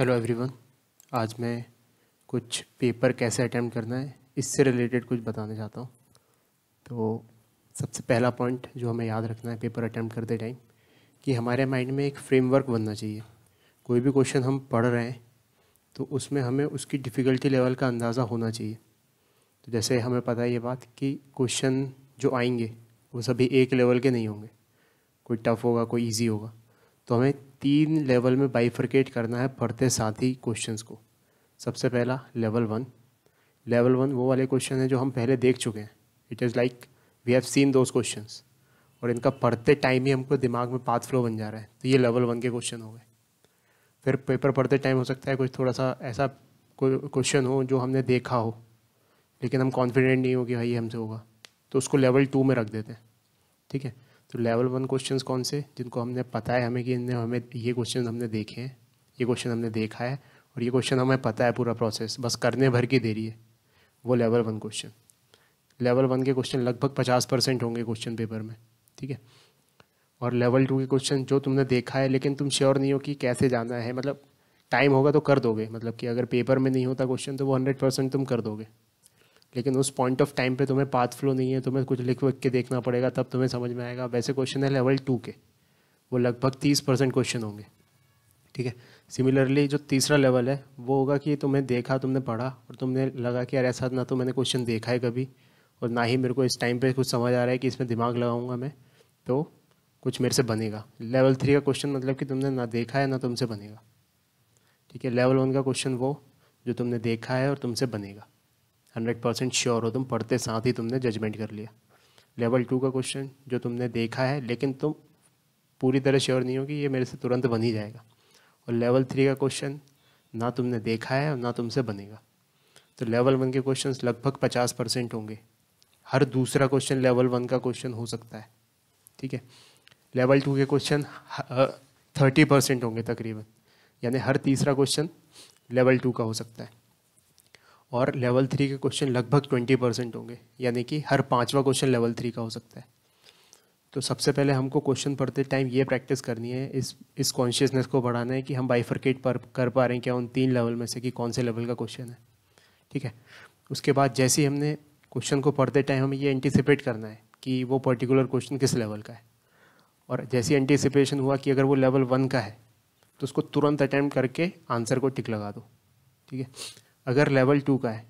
hello everyone आज मैं कुछ पेपर कैसे अटैम्प्ट करना है इससे रिलेटेड कुछ बताना चाहता हूँ तो सबसे पहला पॉइंट जो हमें याद रखना है पेपर अटैम्प्ट करते टाइम कि हमारे माइंड में एक फ्रेमवर्क बनना चाहिए कोई भी क्वेश्चन हम पढ़ रहे हैं तो उसमें हमें उसकी डिफ़िकल्टी लेवल का अंदाज़ा होना चाहिए तो जैसे हमें पता है ये बात कि क्वेश्चन जो आएंगे वो सभी एक लेवल के नहीं होंगे कोई टफ़ होगा कोई ईजी होगा तो हमें तीन लेवल में बाइफर्केट करना है पढ़ते साथ ही क्वेश्चंस को सबसे पहला लेवल वन लेवल वन वो वाले क्वेश्चन हैं जो हम पहले देख चुके हैं it is like we have seen those question और इनका पढ़ते टाइम ही हमको दिमाग में पाथ फ्लो बन जा रहा है तो ये लेवल वन के क्वेश्चन हो गए फिर पेपर पढ़ते टाइम हो सकता है कुछ थोड़ा सा ऐसा कोई क्वेश्चन हो जो हमने देखा हो लेकिन हम कॉन्फिडेंट नहीं हो कि भाई हाँ, हमसे होगा तो उसको लेवल टू में रख देते हैं ठीक है तो लेवल वन क्वेश्चन कौन से जिनको हमने पता है हमें कि इनने हमें ये क्वेश्चन हमने देखे हैं ये क्वेश्चन हमने देखा है और ये क्वेश्चन हमें पता है पूरा प्रोसेस बस करने भर की देरी है वो level one question level one के क्वेश्चन लगभग पचास परसेंट होंगे क्वेश्चन पेपर में ठीक है और लेवल टू के क्वेश्चन जो तुमने देखा है लेकिन तुम श्योर नहीं हो कि कैसे जाना है मतलब टाइम होगा तो कर दोगे मतलब कि अगर पेपर में नहीं होता क्वेश्चन तो वो हंड्रेड परसेंट तुम कर दोगे लेकिन उस पॉइंट ऑफ टाइम पे तुम्हें पाथ फ्लो नहीं है तुम्हें कुछ लिख वख के देखना पड़ेगा तब तुम्हें समझ में आएगा वैसे क्वेश्चन है लेवल टू के वो लगभग तीस परसेंट क्वेश्चन होंगे ठीक है सिमिलरली जो तीसरा लेवल है वो होगा कि तुम्हें देखा तुमने पढ़ा और तुमने लगा कि अरे साथ ना तो मैंने क्वेश्चन देखा है कभी और ना ही मेरे को इस टाइम पे कुछ समझ आ रहा है कि इसमें दिमाग लगाऊंगा मैं तो कुछ मेरे से बनेगा लेवल थ्री का क्वेश्चन मतलब कि तुमने ना देखा है ना तुमसे बनेगा ठीक है लेवल वन का क्वेश्चन वो जो तुमने देखा है और तुमसे बनेगा हंड्रेड परसेंट श्योर हो तुम पढ़ते साथ ही तुमने जजमेंट कर लिया लेवल टू का क्वेश्चन जो तुमने देखा है लेकिन तुम पूरी तरह श्योर नहीं हो कि ये मेरे से तुरंत बन ही जाएगा और लेवल थ्री का क्वेश्चन ना तुमने देखा है और ना तुमसे बनेगा तो लेवल वन के क्वेश्चन लगभग पचास परसेंट होंगे हर दूसरा क्वेश्चन लेवल वन का क्वेश्चन हो सकता है ठीक है लेवल टू के क्वेश्चन थर्टी परसेंट होंगे तकरीबन यानी हर तीसरा क्वेश्चन लेवल टू का हो सकता है और लेवल थ्री के क्वेश्चन लगभग ट्वेंटी परसेंट होंगे यानी कि हर पाँचवा क्वेश्चन लेवल थ्री का हो सकता है तो सबसे पहले हमको क्वेश्चन पढ़ते टाइम ये प्रैक्टिस करनी है इस इस कॉन्शियसनेस को बढ़ाना है कि हम बाइफर्केट पर कर पा रहे हैं क्या उन तीन लेवल में से कि कौन से लेवल का क्वेश्चन है ठीक है उसके बाद जैसे ही हमने क्वेश्चन को पढ़ते टाइम हमें ये एंटिसिपेट करना है कि वो पर्टिकुलर क्वेश्चन किस लेवल का है और जैसी एंटिसिपेशन हुआ कि अगर वो लेवल वन का है तो उसको तुरंत अटैम्प्ट करके आंसर को टिक लगा दो ठीक है अगर लेवल टू का है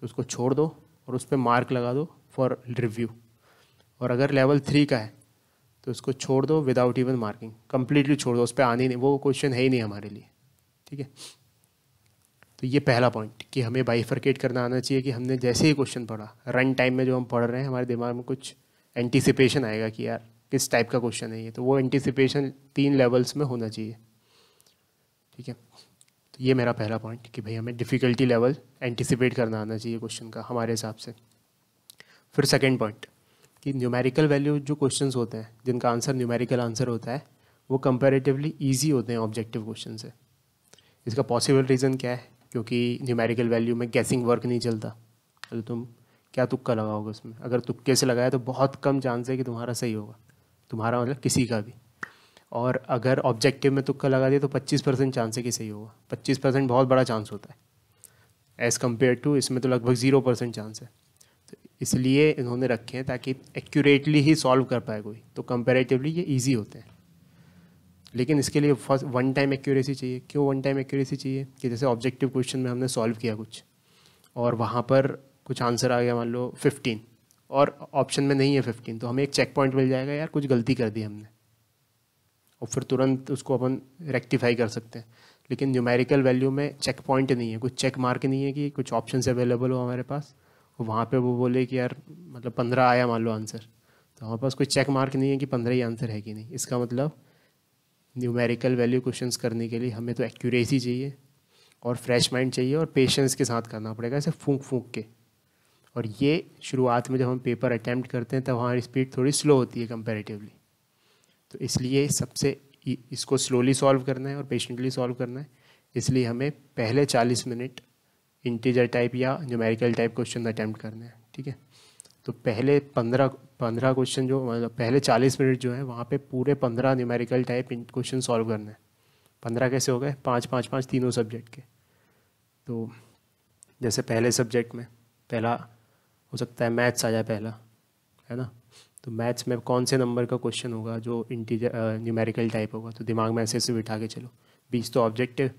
तो उसको छोड़ दो और उस पर मार्क लगा दो फॉर रिव्यू और अगर लेवल थ्री का है तो उसको छोड़ दो विदाउट इवन मार्किंग कम्प्लीटली छोड़ दो उस पर आने नहीं वो क्वेश्चन है ही नहीं हमारे लिए ठीक है तो ये पहला पॉइंट कि हमें बाइफरकेट करना आना चाहिए कि हमने जैसे ही क्वेश्चन पढ़ा रन टाइम में जो हम पढ़ रहे हैं हमारे दिमाग में कुछ एंटिसिपेशन आएगा कि यार किस टाइप का क्वेश्चन है ये तो वो एंटिसिपेशन तीन लेवल्स में होना चाहिए ठीक है तो ये मेरा पहला पॉइंट कि भाई हमें डिफ़िकल्टी लेवल एंटिसिपेट करना आना चाहिए क्वेश्चन का हमारे हिसाब से फिर सेकेंड पॉइंट कि न्यूमेरिकल वैल्यू जो क्वेश्चन होते हैं जिनका आंसर न्यूमेरिकल आंसर होता है वो कंपेरेटिवली ईजी होते हैं ऑब्जेक्टिव क्वेश्चन से इसका पॉसिबल रीज़न क्या है क्योंकि न्यूमेरिकल वैल्यू में गैसिंग वर्क नहीं चलता अरे तुम क्या तुक्का लगाओगे उसमें अगर तुक्के से लगाया तो बहुत कम चांस है कि तुम्हारा सही होगा तुम्हारा मतलब किसी का भी और अगर ऑब्जेक्टिव में तुक्का लगा दिया तो 25 परसेंट चांस है कि सही होगा 25 परसेंट बहुत बड़ा चांस होता है एज़ कम्पेयर टू इसमें तो लगभग ज़ीरो परसेंट चांस है तो इसलिए इन्होंने रखे हैं ताकि एक्यूरेटली ही सॉल्व कर पाए कोई तो कंपेरेटिवली ये ईजी होते हैं लेकिन इसके लिए फर्स्ट वन टाइम एक्यूरेसी चाहिए क्यों वन टाइम एक्यूरेसी चाहिए कि जैसे ऑब्जेक्टिव क्वेश्चन में हमने सॉल्व किया कुछ और वहाँ पर कुछ आंसर आ गया मान लो फिफ्टीन और ऑप्शन में नहीं है फिफ्टीन तो हमें एक चेक पॉइंट मिल जाएगा यार कुछ गलती कर दी हमने और फिर तुरंत उसको अपन रेक्टिफाई कर सकते हैं लेकिन न्यूमेरिकल वैल्यू में चेक पॉइंट नहीं है कुछ चेक मार्क नहीं है कि कुछ ऑप्शन अवेलेबल हो हमारे पास और वहाँ पर वो बोले कि यार मतलब पंद्रह आया मान लो आंसर तो हमारे पास कोई चेक मार्क नहीं है कि पंद्रह ही आंसर है कि नहीं इसका मतलब न्यूमेरिकल वैल्यू क्वेश्चन करने के लिए हमें तो एक्यूरेसी चाहिए और फ्रेश माइंड चाहिए और पेशेंस के साथ करना पड़ेगा ऐसे फूंक फूंक के और ये शुरुआत में जब हम पेपर अटैम्प्ट करते हैं तब हमारी स्पीड थोड़ी स्लो होती है कंपेरेटिवली तो इसलिए सबसे इसको स्लोली सॉल्व करना है और पेशेंटली सॉल्व करना है इसलिए हमें पहले चालीस मिनट इंटीजर टाइप या न्यूमेरिकल टाइप क्वेश्चन अटैम्प्ट करना है ठीक है तो पहले पंद्रह पंद्रह क्वेश्चन जो मतलब पहले चालीस मिनट जो है वहाँ पे पूरे पंद्रह न्यूमेरिकल टाइप क्वेश्चन सॉल्व करना है पंद्रह कैसे हो गए पाँच पाँच पाँच तीनों सब्जेक्ट के तो जैसे पहले सब्जेक्ट में पहला हो सकता है मैथ्स आ जाए पहला है ना तो मैथ्स में कौन से नंबर का क्वेश्चन होगा जो इंटीजर न्यूमेरिकल टाइप होगा तो दिमाग में ऐसे ऐसे बिठा के चलो बीस तो ऑब्जेक्टिव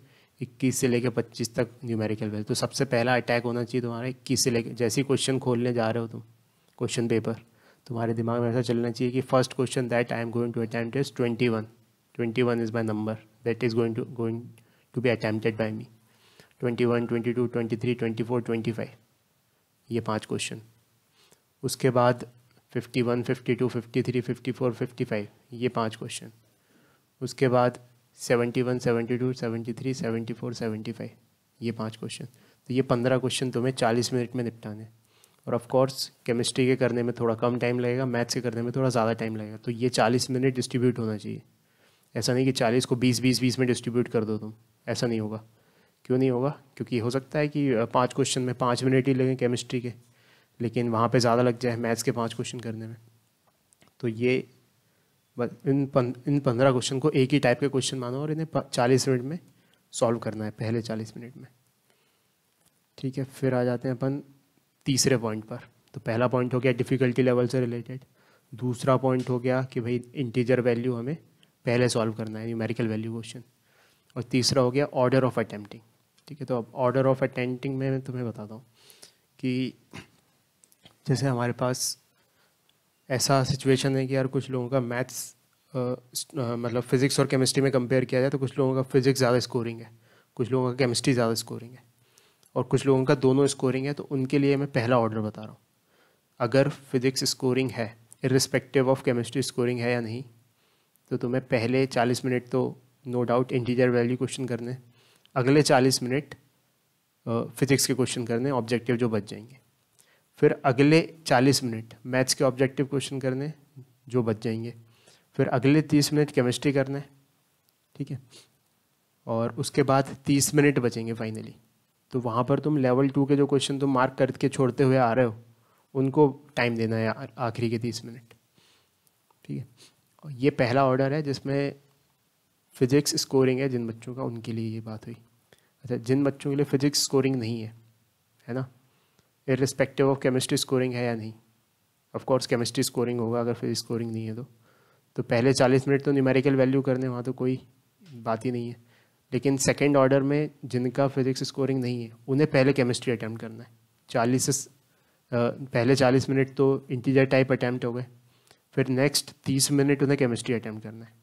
इक्कीस से लेकर पच्चीस तक न्यूमेरिकल वैल्यू तो सबसे पहला अटैक होना चाहिए तुम्हारा इक्कीस से लेकर जैसे ही क्वेश्चन खोलने जा रहे हो तुम क्वेश्चन पेपर तुम्हारे दिमाग में ऐसा चलना चाहिए कि first question that I am going to attempt is twenty one twenty one is my number that is going to going to be attempted by me twenty one twenty two twenty three twenty four twenty five ये पाँच question उसके बाद fifty one fifty two fifty three fifty four fifty five ये पाँच question उसके बाद seventy one seventy two seventy three seventy four seventy five ये पाँच क्वेश्चन तो ये पंद्रह क्वेश्चन तुम्हें चालीस मिनट में निपटाने और ऑफ कोर्स केमिस्ट्री के करने में थोड़ा कम टाइम लगेगा मैथ्स के करने में थोड़ा ज़्यादा टाइम लगेगा तो ये चालीस मिनट डिस्ट्रीब्यूट होना चाहिए ऐसा नहीं कि चालीस को बीस बीस बीस में डिस्ट्रीब्यूट कर दो तुम ऐसा नहीं होगा क्यों नहीं होगा क्योंकि हो सकता है कि पाँच क्वेश्चन में पाँच मिनट ही लगें केमिस्ट्री के लेकिन वहाँ पे ज़्यादा लग जाए मैथ्स के पाँच क्वेश्चन करने में तो ये इन पन, इन पंद्रह क्वेश्चन को एक ही टाइप के क्वेश्चन मानो और इन्हें चालीस मिनट में सॉल्व करना है पहले चालीस मिनट में ठीक है फिर आ जाते हैं अपन तीसरे पॉइंट पर तो पहला पॉइंट हो गया डिफ़िकल्टी लेवल से रिलेटेड दूसरा पॉइंट हो गया कि भाई इंटीजर वैल्यू हमें पहले सॉल्व करना है न्यूमेरिकल वैल्यू क्वेश्चन और तीसरा हो गया ऑर्डर ऑफ अटैम्प्टिंग ठीक है तो अब ऑर्डर ऑफ अटैम्प्टिंग में मैं तुम्हें बताता हूँ कि जैसे हमारे पास ऐसा सिचुएशन है कि यार कुछ लोगों का मैथ्स मतलब फिज़िक्स और केमिस्ट्री में कंपेयर किया जाए तो कुछ लोगों का फिज़िक्स ज़्यादा स्कोरिंग है कुछ लोगों का केमिस्ट्री ज़्यादा स्कोरिंग है और कुछ लोगों का दोनों स्कोरिंग है तो उनके लिए मैं पहला ऑर्डर बता रहा हूँ अगर फिज़िक्स स्कोरिंग है इरिस्पेक्टिव ऑफ केमिस्ट्री स्कोरिंग है या नहीं तो तुम्हें पहले चालीस मिनट तो no doubt integer value question करने अगले चालीस मिनट फिज़िक्स के क्वेश्चन करने ऑब्जेक्टिव जो बच जाएंगे फिर अगले 40 मिनट मैथ्स के ऑब्जेक्टिव क्वेश्चन करने जो बच जाएंगे फिर अगले 30 मिनट केमिस्ट्री करने ठीक है और उसके बाद 30 मिनट बचेंगे फाइनली तो वहाँ पर तुम लेवल टू के जो क्वेश्चन तुम मार्क करके छोड़ते हुए आ रहे हो उनको टाइम देना है आखिरी के तीस मिनट ठीक है और ये पहला ऑर्डर है जिसमें फिजिक्स स्कोरिंग है जिन बच्चों का उनके लिए ये बात हुई अच्छा जिन बच्चों के लिए फिजिक्स स्कोरिंग नहीं है है ना इरिस्पेक्टिव ऑफ केमिस्ट्री स्कोरिंग है या नहीं ऑफकोर्स केमिस्ट्री स्कोरिंग होगा अगर फिर स्कोरिंग नहीं है तो तो पहले चालीस मिनट तो न्यूमेरिकल वैल्यू करने वहाँ तो कोई बात ही नहीं है लेकिन सेकेंड ऑर्डर में जिनका फिजिक्स स्कोरिंग नहीं है उन्हें पहले केमिस्ट्री अटैम्प्ट करना है चालीस पहले चालीस मिनट तो इंटीजर टाइप अटैम्प्ट हो गए फिर नेक्स्ट तीस मिनट उन्हें केमिस्ट्री अटैम्प्ट करना है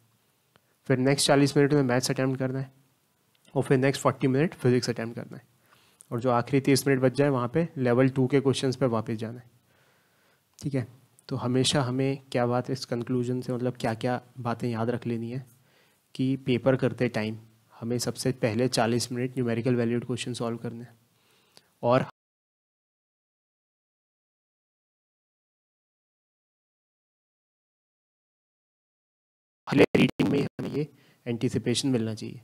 फिर नेक्स्ट चालीस मिनट उन्हें मैथ्स अटैम्प्ट करना है और फिर next forty minute physics attempt करना है और जो आखिरी तीस मिनट बच जाए वहाँ पे लेवल टू के क्वेश्चंस पे वापस जाना है ठीक है तो हमेशा हमें क्या बात है इस कंक्लूजन से मतलब क्या क्या बातें याद रख लेनी है कि पेपर करते टाइम हमें सबसे पहले चालीस minute numerical valued question solve करने हैं और हले रीडिंग में हमें ये एंटिसिपेशन मिलना चाहिए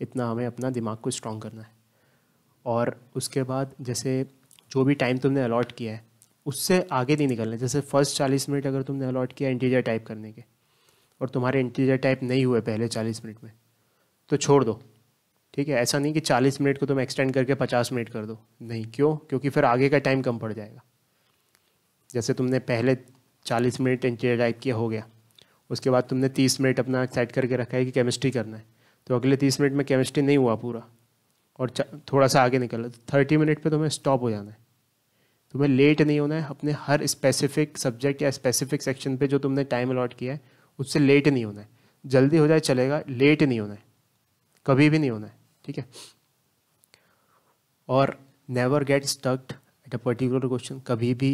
इतना हमें अपना दिमाग को स्ट्रॉन्ग करना है और उसके बाद जैसे जो भी टाइम तुमने अलॉट किया है उससे आगे नहीं निकलना जैसे फर्स्ट चालीस मिनट अगर तुमने अलॉट किया इंटीजर टाइप करने के और तुम्हारे इंटीजर टाइप नहीं हुए पहले चालीस मिनट में तो छोड़ दो ठीक है ऐसा नहीं कि चालीस मिनट को तुम एक्सटेंड करके पचास मिनट कर दो नहीं क्यों क्योंकि फिर आगे का टाइम कम पड़ जाएगा जैसे तुमने पहले चालीस मिनट इंटीजर टाइप किया हो गया उसके बाद तुमने तीस मिनट अपना सेट करके रखा है कि केमिस्ट्री करना है तो अगले तीस मिनट में केमिस्ट्री नहीं हुआ पूरा और थोड़ा सा आगे निकलना तो थर्टी मिनट पे तुम्हें स्टॉप हो जाना है तुम्हें लेट नहीं होना है अपने हर स्पेसिफिक सब्जेक्ट या स्पेसिफिक सेक्शन पे जो तुमने टाइम अलॉट किया है उससे लेट नहीं होना है जल्दी हो जाए चलेगा लेट नहीं होना है कभी भी नहीं होना है ठीक है और never get stucked at a particular question कभी भी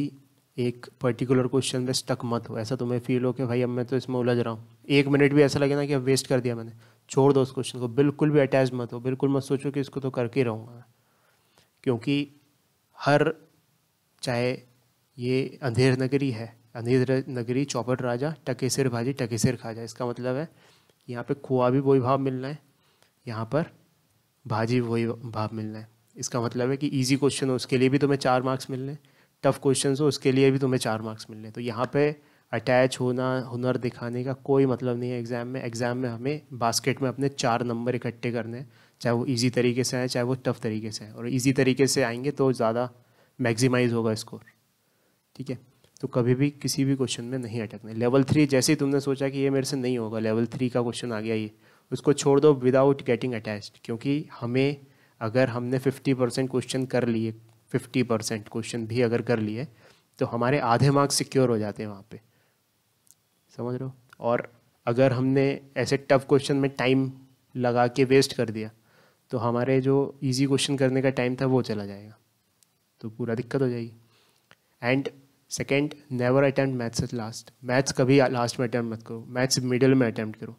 एक पर्टिकुलर क्वेश्चन में स्टक मत हो ऐसा तुम्हें फील हो कि भाई अब मैं तो इसमें उलझ रहा हूँ एक मिनट भी ऐसा लगे ना कि अब वेस्ट कर दिया मैंने छोड़ दो उस क्वेश्चन को बिल्कुल भी अटैच मत हो बिल्कुल मत सोचो कि इसको तो करके रहूँगा क्योंकि हर चाहे ये अंधेर नगरी है अंधेर नगरी चौपट राजा टके सिर भाजी टके सिर खा जाए इसका मतलब है यहाँ पे खोआ भी वही भाव मिलना है यहाँ पर भाजी वही भाव मिलना है इसका मतलब है कि इजी क्वेश्चन हो उसके लिए भी तुम्हें चार मार्क्स मिलने टफ क्वेश्चन हो उसके लिए भी तुम्हें चार मार्क्स मिलने तो यहाँ पर अटैच होना हुनर दिखाने का कोई मतलब नहीं है एग्ज़ाम में एग्ज़ाम में हमें बास्केट में अपने चार नंबर इकट्ठे करने हैं चाहे वो इजी तरीके से आए चाहे वो टफ तरीके से आए और इजी तरीके से आएंगे तो ज़्यादा मैक्सिमाइज होगा स्कोर ठीक है तो कभी भी किसी भी क्वेश्चन में नहीं अटकने लेवल थ्री जैसे ही तुमने सोचा कि ये मेरे से नहीं होगा लेवल थ्री का क्वेश्चन आ गया ये उसको छोड़ दो विदाउट गेटिंग अटैच क्योंकि हमें अगर हमने फिफ्टी परसेंट क्वेश्चन कर लिए फिफ्टी परसेंट क्वेश्चन भी अगर कर लिए तो हमारे आधे मार्क्स सिक्योर हो जाते हैं वहाँ पर समझ रहे हो और अगर हमने ऐसे टफ क्वेश्चन में टाइम लगा के वेस्ट कर दिया तो हमारे जो इजी क्वेश्चन करने का टाइम था वो चला जाएगा तो पूरा दिक्कत हो जाएगी and second never attempt maths at last maths कभी लास्ट में अटैम्प्ट मत करो मैथ्स मिडिल में अटैम्प्ट करो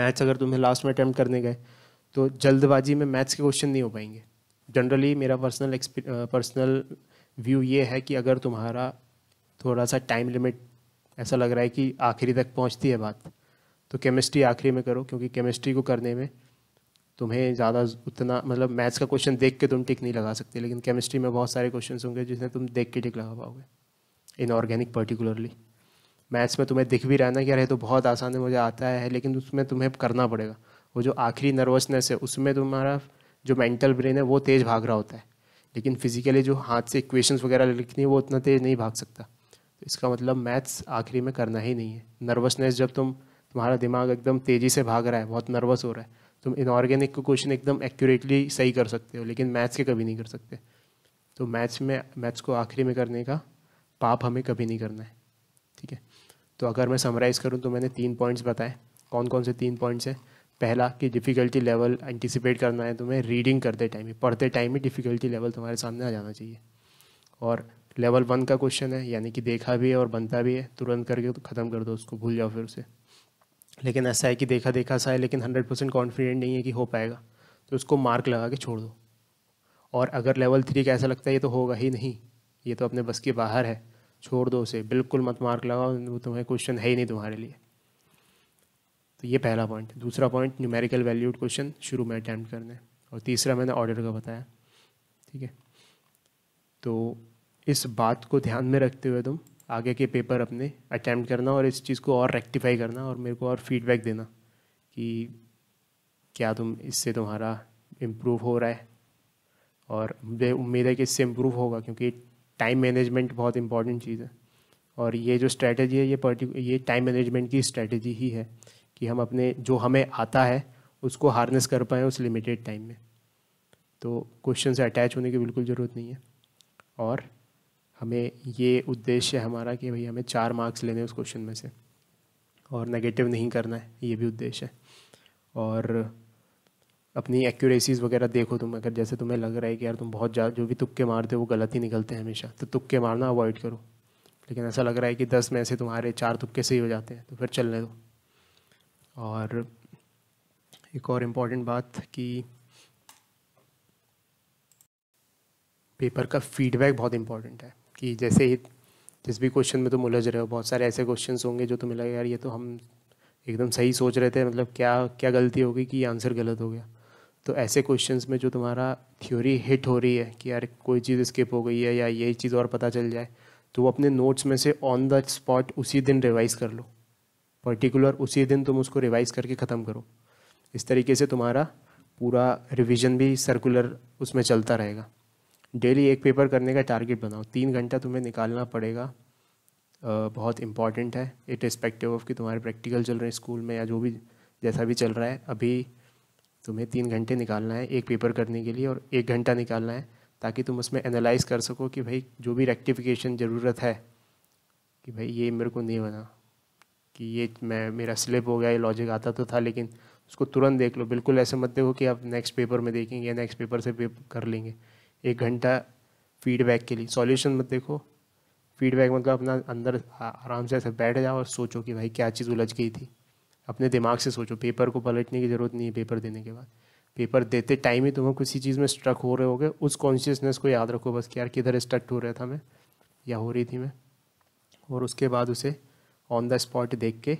मैथ्स अगर तुम्हें लास्ट में अटैम्प्ट करने गए तो जल्दबाजी में मैथ्स के क्वेश्चन नहीं हो पाएंगे जनरली मेरा पर्सनल पर्सनल व्यू ये है कि अगर तुम्हारा थोड़ा सा टाइम लिमिट ऐसा लग रहा है कि आखिरी तक पहुंचती है बात तो केमिस्ट्री आखिरी में करो क्योंकि केमिस्ट्री को करने में तुम्हें ज़्यादा उतना मतलब मैथ्स का क्वेश्चन देख के तुम टिक नहीं लगा सकते लेकिन केमिस्ट्री में बहुत सारे क्वेश्चन होंगे जिसमें तुम देख के टिक लगा पाओगे इनऑर्गेनिक पर्टिकुलरली मैथ्स में तुम्हें दिख भी रहा ना कि अरे तो बहुत आसान है मुझे आता है लेकिन उसमें तुम्हें करना पड़ेगा वो जो आखिरी नर्वसनेस है उसमें तुम्हारा जो मेंटल ब्रेन है वो तेज़ भाग रहा होता है लेकिन फिजिकली जो हाथ से इक्वेशंस वगैरह लिखनी है वो उतना तेज़ नहीं भाग सकता तो इसका मतलब मैथ्स आखिरी में करना ही नहीं है नर्वसनेस जब तुम तुम्हारा दिमाग एकदम तेज़ी से भाग रहा है बहुत नर्वस हो रहा है तुम इनऑर्गेनिक को क्वेश्चन एकदम एक्यूरेटली सही कर सकते हो लेकिन मैथ्स के कभी नहीं कर सकते तो मैथ्स में मैथ्स को आखिरी में करने का पाप हमें कभी नहीं करना है ठीक है तो अगर मैं समराइज़ करूँ तो मैंने तीन पॉइंट्स बताए कौन कौन से तीन पॉइंट्स हैं पहला कि डिफ़िकल्टी लेवल एंटिसिपेट करना है तुम्हें रीडिंग करते टाइम ही पढ़ते टाइम ही डिफ़िकल्टी लेवल तुम्हारे सामने आ जाना चाहिए और लेवल वन का क्वेश्चन है यानी कि देखा भी है और बनता भी है तुरंत करके तो ख़त्म कर दो उसको भूल जाओ फिर उसे लेकिन ऐसा है कि देखा देखा सा है लेकिन हंड्रेड परसेंट कॉन्फिडेंट नहीं है कि हो पाएगा तो उसको मार्क लगा के छोड़ दो और अगर लेवल थ्री का ऐसा लगता है ये तो होगा ही नहीं ये तो अपने बस के बाहर है छोड़ दो उसे बिल्कुल मत मार्क लगाओ वो तुम्हें क्वेश्चन है ही नहीं तुम्हारे लिए तो ये पहला पॉइंट दूसरा पॉइंट न्यूमेरिकल वैल्यूड क्वेश्चन शुरू में अटैम्प्ट करने और तीसरा मैंने ऑर्डर का बताया ठीक है तो इस बात को ध्यान में रखते हुए तुम आगे के पेपर अपने अटैम्प्ट करना और इस चीज़ को और रेक्टिफाई करना और मेरे को और फीडबैक देना कि क्या तुम इससे तुम्हारा इम्प्रूव हो रहा है और मुझे उम्मीद है कि इससे इम्प्रूव होगा क्योंकि टाइम मैनेजमेंट बहुत इंपॉर्टेंट चीज़ है और ये जो स्ट्रैटेजी है ये पर्टिक ये टाइम मैनेजमेंट की स्ट्रैटेजी ही है कि हम अपने जो हमें आता है उसको हार्नेस कर पाएँ उस लिमिटेड टाइम में तो क्वेश्चन से अटैच होने की बिल्कुल ज़रूरत नहीं है और हमें ये उद्देश्य है हमारा कि भाई हमें चार मार्क्स लेने उस क्वेश्चन में से और नेगेटिव नहीं करना है ये भी उद्देश्य है और अपनी एक्यूरेसीज़ वगैरह देखो तुम अगर जैसे तुम्हें लग रहा है कि यार तुम बहुत ज़्यादा जो भी तुक्के मारते हो वो गलत ही निकलते हैं हमेशा तो तुक्के मारना अवॉइड करो लेकिन ऐसा लग रहा है कि दस में से तुम्हारे चार तुक्के सही हो जाते हैं तो फिर चलने दो और एक और इम्पॉर्टेंट बात कि पेपर का फीडबैक बहुत इम्पॉर्टेंट है कि जैसे ही जिस भी क्वेश्चन में तुम उलझ रहे हो बहुत सारे ऐसे क्वेश्चन होंगे जो तुम्हें लगे यार ये तो हम एकदम सही सोच रहे थे मतलब क्या क्या गलती होगी कि ये आंसर गलत हो गया तो ऐसे क्वेश्चंस में जो तुम्हारा थ्योरी हिट हो रही है कि यार कोई चीज़ स्किप हो गई है या यही चीज़ और पता चल जाए तो वो अपने नोट्स में से ऑन द स्पॉट उसी दिन रिवाइज़ कर लो पर्टिकुलर उसी दिन तुम उसको रिवाइज़ करके ख़त्म करो इस तरीके से तुम्हारा पूरा रिविज़न भी सर्कुलर उसमें चलता रहेगा डेली एक पेपर करने का टारगेट बनाओ तीन घंटा तुम्हें निकालना पड़ेगा बहुत इंपॉर्टेंट है इट रिस्पेक्टिव ऑफ कि तुम्हारे प्रैक्टिकल चल रहे हैं स्कूल में या जो भी जैसा भी चल रहा है अभी तुम्हें तीन घंटे निकालना है एक पेपर करने के लिए और एक घंटा निकालना है ताकि तुम उसमें एनालाइज कर सको कि भाई जो भी रेक्टिफिकेशन ज़रूरत है कि भाई ये मेरे को नहीं बना कि ये मैं मेरा स्लिप हो गया ये लॉजिक आता तो था लेकिन उसको तुरंत देख लो बिल्कुल ऐसे मत देखो कि आप नेक्स्ट पेपर में देखेंगे या नेक्स्ट पेपर से पेपर कर लेंगे एक घंटा फीडबैक के लिए सॉल्यूशन मत देखो फीडबैक मतलब अपना अंदर आराम से ऐसे बैठ जाओ और सोचो कि भाई क्या चीज़ उलझ गई थी अपने दिमाग से सोचो पेपर को पलटने की ज़रूरत नहीं है पेपर देने के बाद पेपर देते टाइम ही तुम्हें किसी चीज़ में स्ट्रक हो रहे हो उस कॉन्शियसनेस को याद रखो बस कि यार किधर स्ट्रक हो रहा था मैं या हो रही थी मैं और उसके बाद उसे ऑन द स्पॉट देख के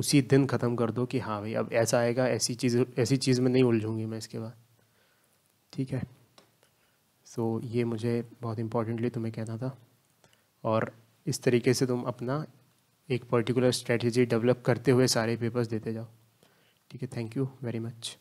उसी दिन ख़त्म कर दो कि हाँ भाई अब ऐसा आएगा ऐसी चीज़ ऐसी चीज़ में नहीं उलझूँगी मैं इसके बाद ठीक है सो so, ये मुझे बहुत इम्पोर्टेंटली तुम्हें कहना था और इस तरीके से तुम अपना एक पर्टिकुलर स्ट्रेटजी डेवलप करते हुए सारे पेपर्स देते जाओ ठीक है थैंक यू वेरी मच